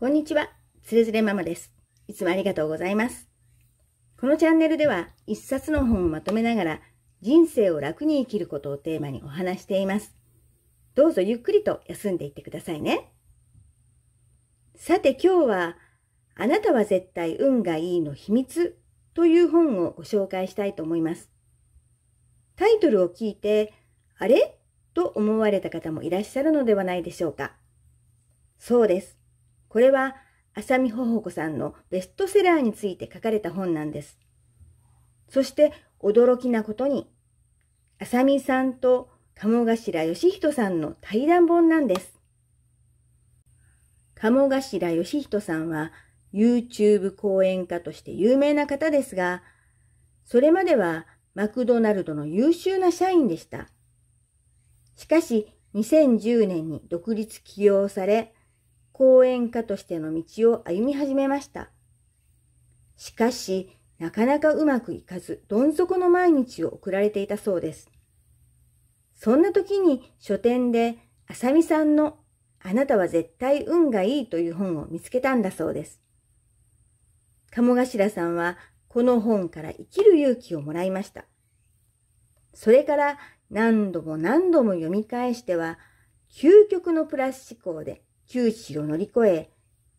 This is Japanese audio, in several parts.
こんにちは、つれづれママです。いつもありがとうございます。このチャンネルでは、一冊の本をまとめながら、人生を楽に生きることをテーマにお話しています。どうぞゆっくりと休んでいってくださいね。さて今日は、あなたは絶対運がいいの秘密という本をご紹介したいと思います。タイトルを聞いて、あれと思われた方もいらっしゃるのではないでしょうか。そうです。これは浅見ほほ子さんのベストセラーについて書かれた本なんです。そして驚きなことに、浅見さんと鴨頭義人さんの対談本なんです。鴨頭義人さんは YouTube 講演家として有名な方ですが、それまではマクドナルドの優秀な社員でした。しかし、2010年に独立起業され、講演家としての道を歩み始めました。しかし、なかなかうまくいかず、どん底の毎日を送られていたそうです。そんな時に書店で、あさみさんのあなたは絶対運がいいという本を見つけたんだそうです。鴨頭さんはこの本から生きる勇気をもらいました。それから何度も何度も読み返しては、究極のプラス思考で窮地を乗り越え、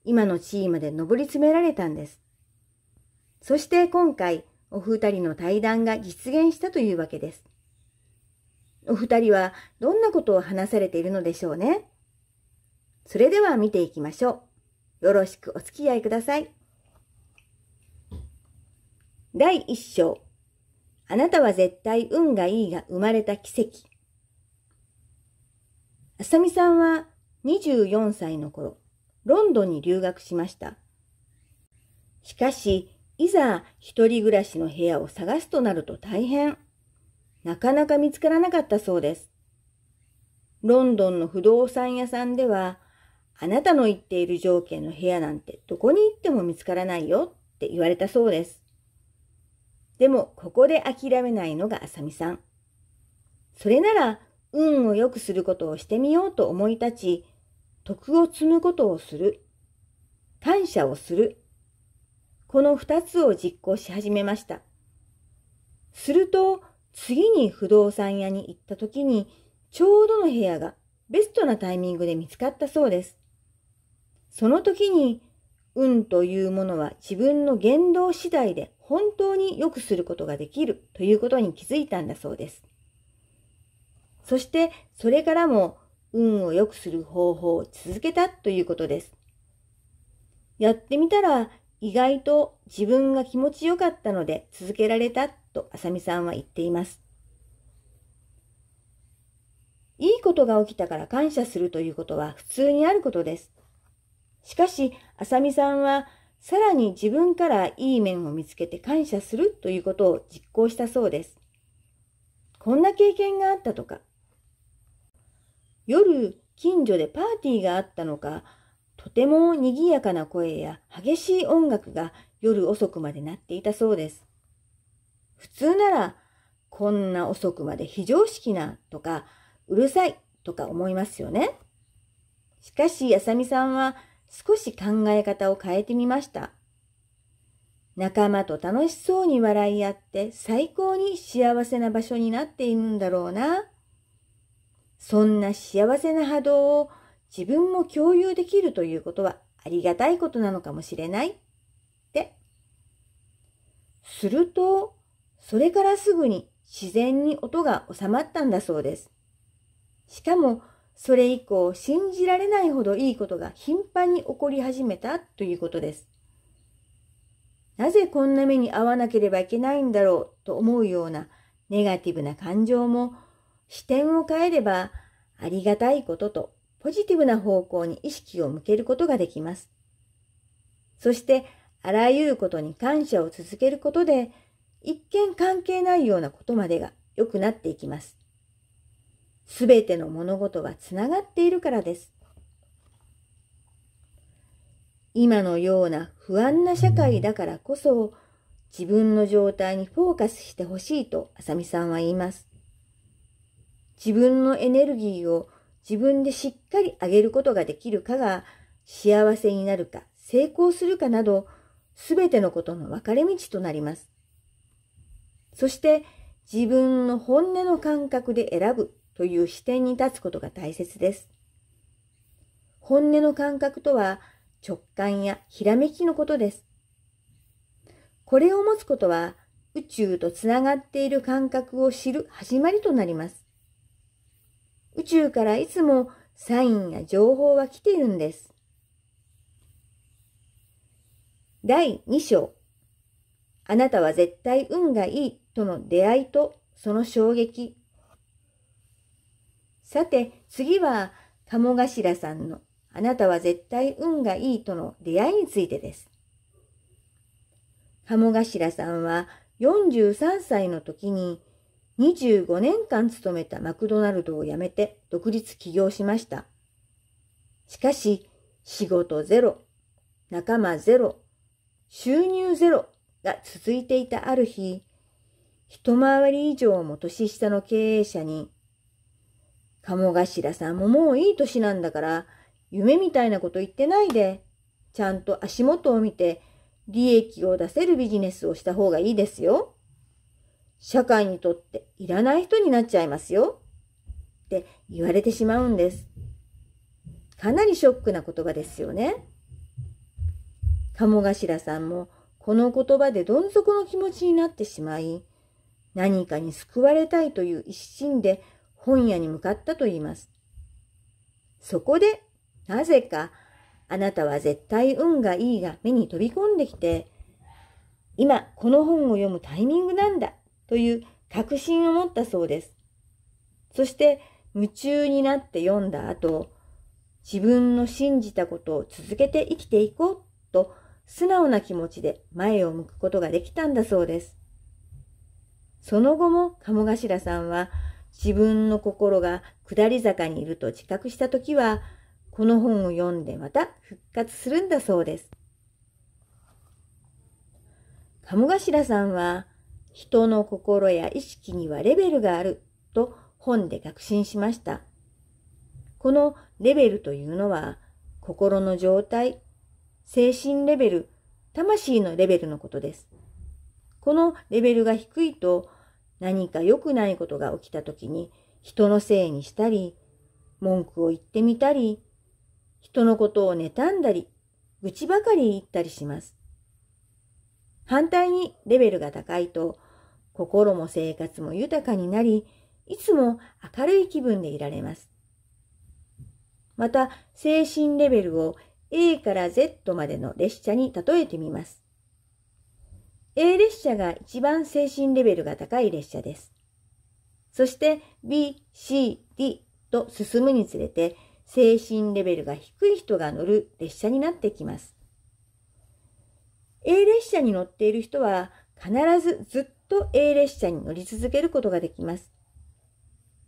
今の地位まで上り詰められたんです。そして今回、お二人の対談が実現したというわけです。お二人はどんなことを話されているのでしょうね。それでは見ていきましょう。よろしくお付き合いください。第一章。あなたは絶対運がいいが生まれた奇跡。あさみさんは24歳の頃、ロンドンに留学しました。しかし、いざ一人暮らしの部屋を探すとなると大変。なかなか見つからなかったそうです。ロンドンの不動産屋さんでは、あなたの言っている条件の部屋なんてどこに行っても見つからないよって言われたそうです。でも、ここで諦めないのがあさみさん。それなら、運を良くすることをしてみようと思い立ち、徳を積むことをする、感謝をする、この二つを実行し始めました。すると、次に不動産屋に行った時に、ちょうどの部屋がベストなタイミングで見つかったそうです。その時に、運というものは自分の言動次第で本当に良くすることができるということに気づいたんだそうです。そして、それからも運を良くする方法を続けたということです。やってみたら意外と自分が気持ちよかったので続けられたとあさみさんは言っています。いいことが起きたから感謝するということは普通にあることです。しかし、あさみさんはさらに自分からいい面を見つけて感謝するということを実行したそうです。こんな経験があったとか、夜近所でパーティーがあったのか、とても賑やかな声や激しい音楽が夜遅くまで鳴っていたそうです。普通なら、こんな遅くまで非常識なとか、うるさいとか思いますよね。しかし、あさみさんは少し考え方を変えてみました。仲間と楽しそうに笑い合って最高に幸せな場所になっているんだろうなそんな幸せな波動を自分も共有できるということはありがたいことなのかもしれないって。すると、それからすぐに自然に音が収まったんだそうです。しかも、それ以降信じられないほどいいことが頻繁に起こり始めたということです。なぜこんな目に遭わなければいけないんだろうと思うようなネガティブな感情も視点を変えれば、ありがたいこととポジティブな方向に意識を向けることができます。そして、あらゆることに感謝を続けることで、一見関係ないようなことまでが良くなっていきます。すべての物事はつながっているからです。今のような不安な社会だからこそ、自分の状態にフォーカスしてほしいと、あさみさんは言います。自分のエネルギーを自分でしっかり上げることができるかが幸せになるか成功するかなど全てのことの分かれ道となります。そして自分の本音の感覚で選ぶという視点に立つことが大切です。本音の感覚とは直感やひらめきのことです。これを持つことは宇宙とつながっている感覚を知る始まりとなります。宇宙からいつもサインや情報は来ているんです。第2章。あなたは絶対運がいいとの出会いとその衝撃。さて、次は鴨頭さんのあなたは絶対運がいいとの出会いについてです。鴨頭さんは43歳の時に25年間勤めたマクドナルドを辞めて独立起業しました。しかし、仕事ゼロ、仲間ゼロ、収入ゼロが続いていたある日、一回り以上も年下の経営者に、鴨頭さんももういい年なんだから、夢みたいなこと言ってないで、ちゃんと足元を見て利益を出せるビジネスをした方がいいですよ。社会にとっていらない人になっちゃいますよって言われてしまうんです。かなりショックな言葉ですよね。鴨頭さんもこの言葉でどん底の気持ちになってしまい、何かに救われたいという一心で本屋に向かったと言います。そこで、なぜか、あなたは絶対運がいいが目に飛び込んできて、今この本を読むタイミングなんだという確信を持ったそうです。そして夢中になって読んだ後、自分の信じたことを続けて生きていこうと素直な気持ちで前を向くことができたんだそうです。その後も鴨頭さんは自分の心が下り坂にいると自覚した時は、この本を読んでまた復活するんだそうです。鴨頭さんは人の心や意識にはレベルがあると本で確信しました。このレベルというのは心の状態、精神レベル、魂のレベルのことです。このレベルが低いと何か良くないことが起きた時に人のせいにしたり、文句を言ってみたり、人のことを妬んだり、愚痴ばかり言ったりします。反対にレベルが高いと心も生活も豊かになり、いつも明るい気分でいられます。また、精神レベルを A から Z までの列車に例えてみます。A 列車が一番精神レベルが高い列車です。そして B、C、D と進むにつれて精神レベルが低い人が乗る列車になってきます。A 列車に乗っている人は必ずずっと A 列車に乗り続けることができます。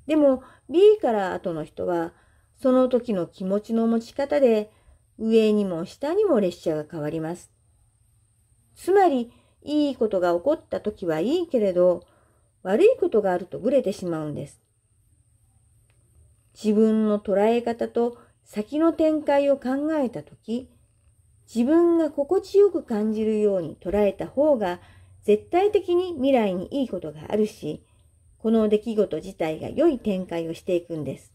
でも B から後の人はその時の気持ちの持ち方で上にも下にも列車が変わります。つまりいいことが起こった時はいいけれど悪いことがあるとぶれてしまうんです。自分の捉え方と先の展開を考えた時自分が心地よく感じるように捉えた方が絶対的に未来にいいことがあるし、この出来事自体が良い展開をしていくんです。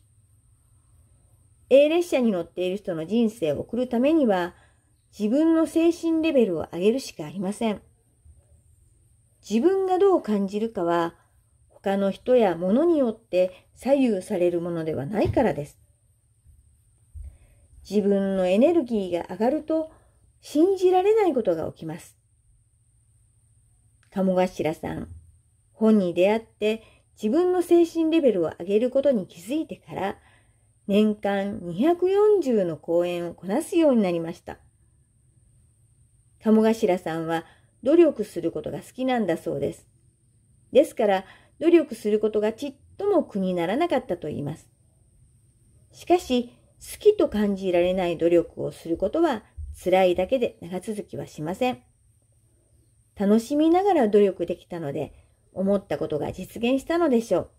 A 列車に乗っている人の人生を送るためには、自分の精神レベルを上げるしかありません。自分がどう感じるかは、他の人や物によって左右されるものではないからです。自分のエネルギーが上がると、信じられないことが起きます。鴨頭さん、本に出会って自分の精神レベルを上げることに気づいてから、年間240の講演をこなすようになりました。鴨頭さんは努力することが好きなんだそうです。ですから、努力することがちっとも苦にならなかったと言います。しかし、好きと感じられない努力をすることは辛いだけで長続きはしません。楽しみながら努力できたので、思ったことが実現したのでしょう。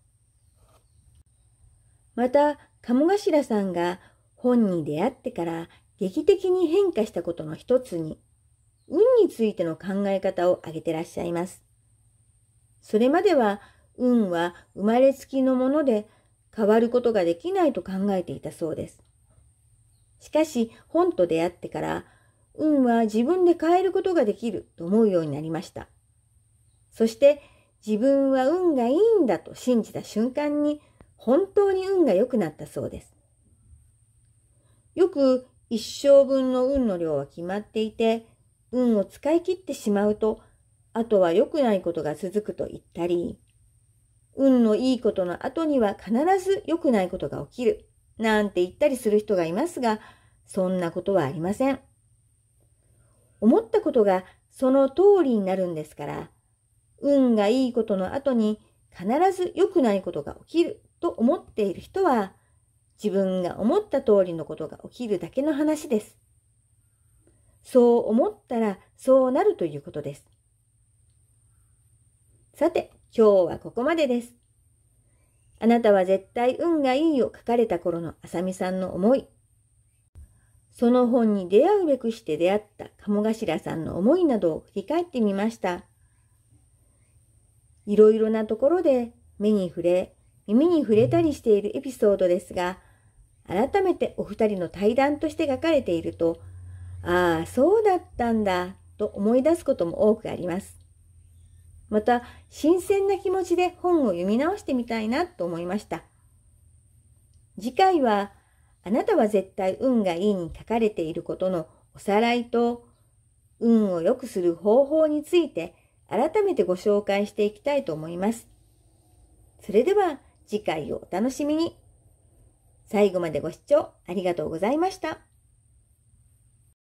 また、鴨頭さんが本に出会ってから劇的に変化したことの一つに、運についての考え方を挙げてらっしゃいます。それまでは、運は生まれつきのもので変わることができないと考えていたそうです。しかし、本と出会ってから、運は自分で変えることができると思うようになりました。そして、自分は運がいいんだと信じた瞬間に、本当に運が良くなったそうです。よく一生分の運の量は決まっていて、運を使い切ってしまうと、あとは良くないことが続くと言ったり、運のいいことの後には必ず良くないことが起きるなんて言ったりする人がいますが、そんなことはありません。思ったことがその通りになるんですから、運がいいことの後に必ず良くないことが起きると思っている人は、自分が思った通りのことが起きるだけの話です。そう思ったらそうなるということです。さて、今日はここまでです。あなたは絶対運がいいを書かれた頃のあさみさんの思い。その本に出会うべくして出会った鴨頭さんの思いなどを振り返ってみました。いろいろなところで目に触れ、耳に触れたりしているエピソードですが、改めてお二人の対談として書かれていると、ああ、そうだったんだ、と思い出すことも多くあります。また新鮮な気持ちで本を読み直してみたいなと思いました。次回は、あなたは絶対運がいいに書かれていることのおさらいと、運を良くする方法について改めてご紹介していきたいと思います。それでは次回をお楽しみに。最後までご視聴ありがとうございました。